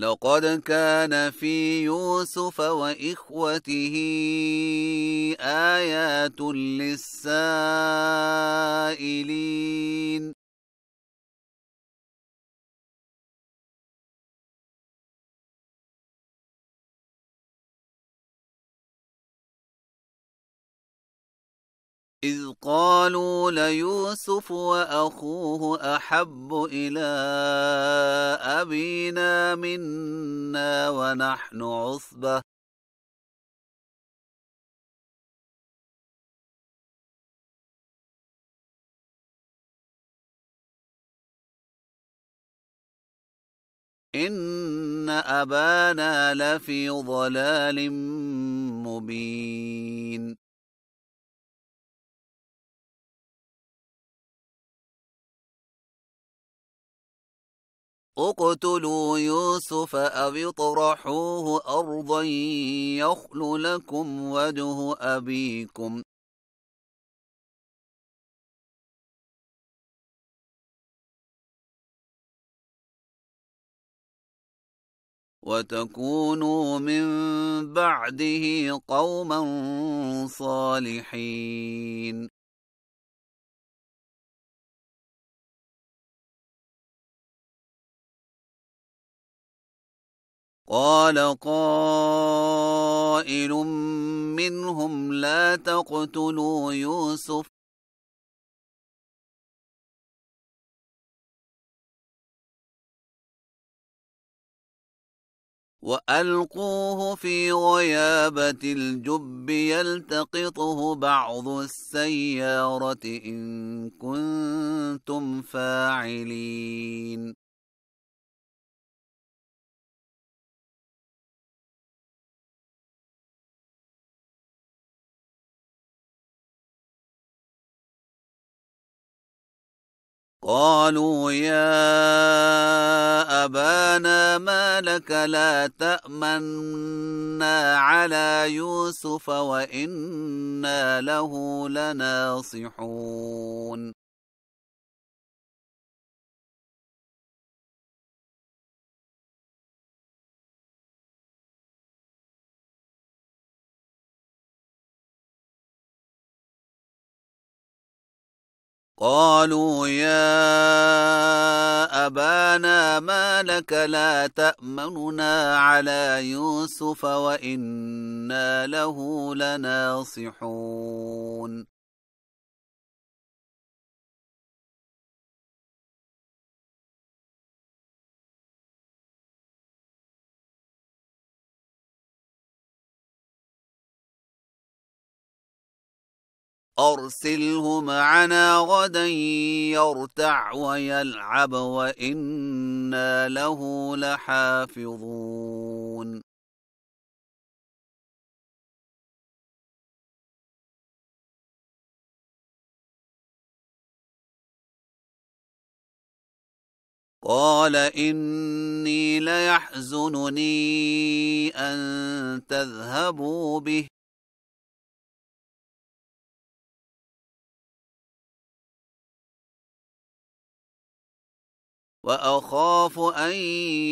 لقد كان في يوسف وإخوته آيات للسائلين إذ قالوا ليوسف وأخوه أحب إلى أبينا منا ونحن عصبة إن أبانا لفي ضلال مبين اقتلوا يوسف أو اطرحوه أرضا يخل لكم وجه أبيكم وتكونوا من بعده قوما صالحين قال قائل منهم لا تقتلوا يوسف وألقوه في غيابة الجب يلتقطه بعض السيارة إن كنتم فاعلين قالوا يا أبانا ما لك لا تأمنا على يوسف وإنا له لناصحون قالوا يا أبانا ما لك لا تأمننا على يوسف وإنا له لناصحون أرسله معنا غدا يرتع ويلعب وإنا له لحافظون قال إني ليحزنني أن تذهبوا به وأخاف أن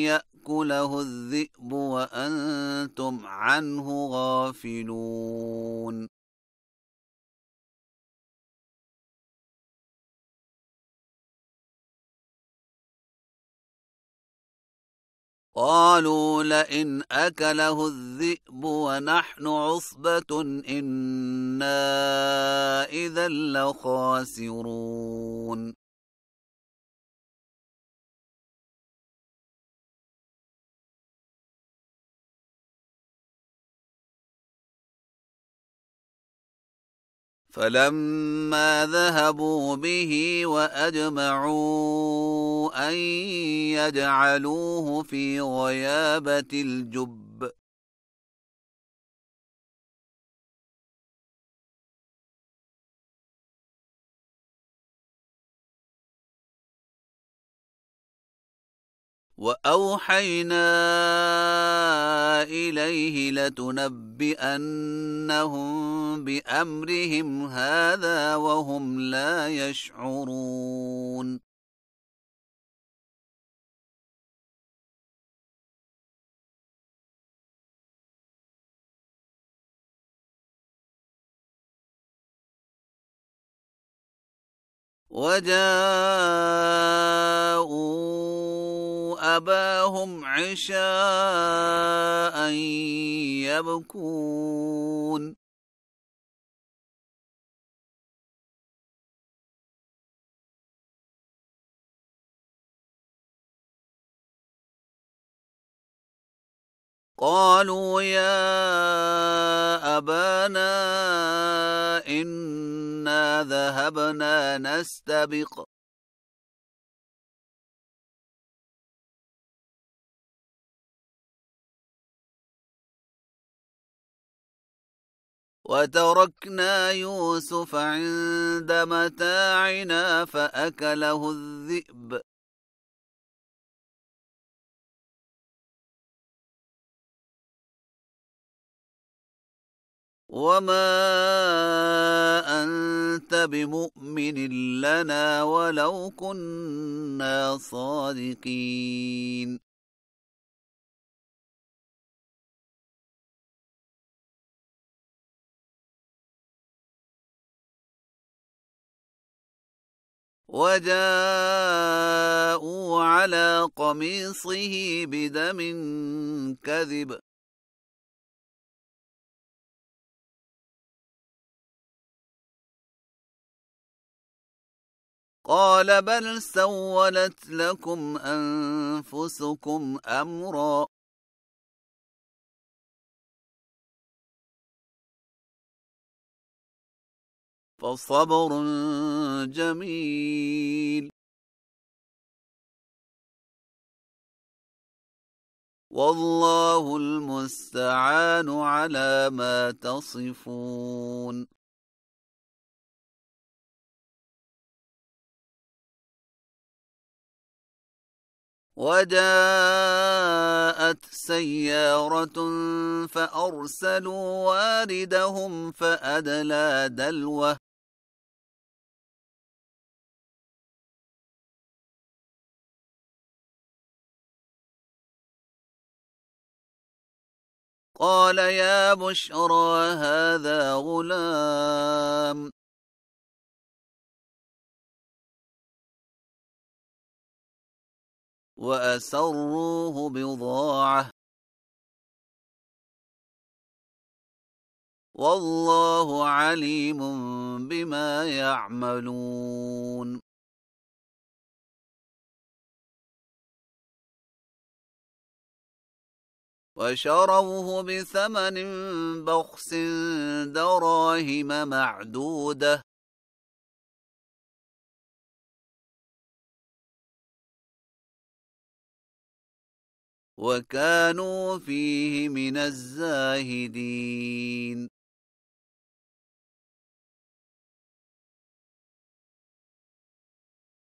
يأكله الذئب وأنتم عنه غافلون قالوا لئن أكله الذئب ونحن عصبة إنا إذا لخاسرون فلما ذهبوا به وأجمعوا أن يجعلوه في غيابة الجب واوحينا اليه لتنبئنهم بامرهم هذا وهم لا يشعرون وجاء أباهم عشاء يبكون قالوا يا أبانا إنا ذهبنا نستبق وتركنا يوسف عند متاعنا فأكله الذئب وما أنت بمؤمن لنا ولو كنا صادقين وجاءوا على قميصه بدم كذب قال بل سولت لكم أنفسكم أمرا فصبر جميل والله المستعان على ما تصفون وجاءت سيارة فأرسلوا واردهم فأدلى دلوه قال يا بشرى هذا غلام وأسروه بضاعة والله عليم بما يعملون وشروه بثمن بخس دراهم معدودة وكانوا فيه من الزاهدين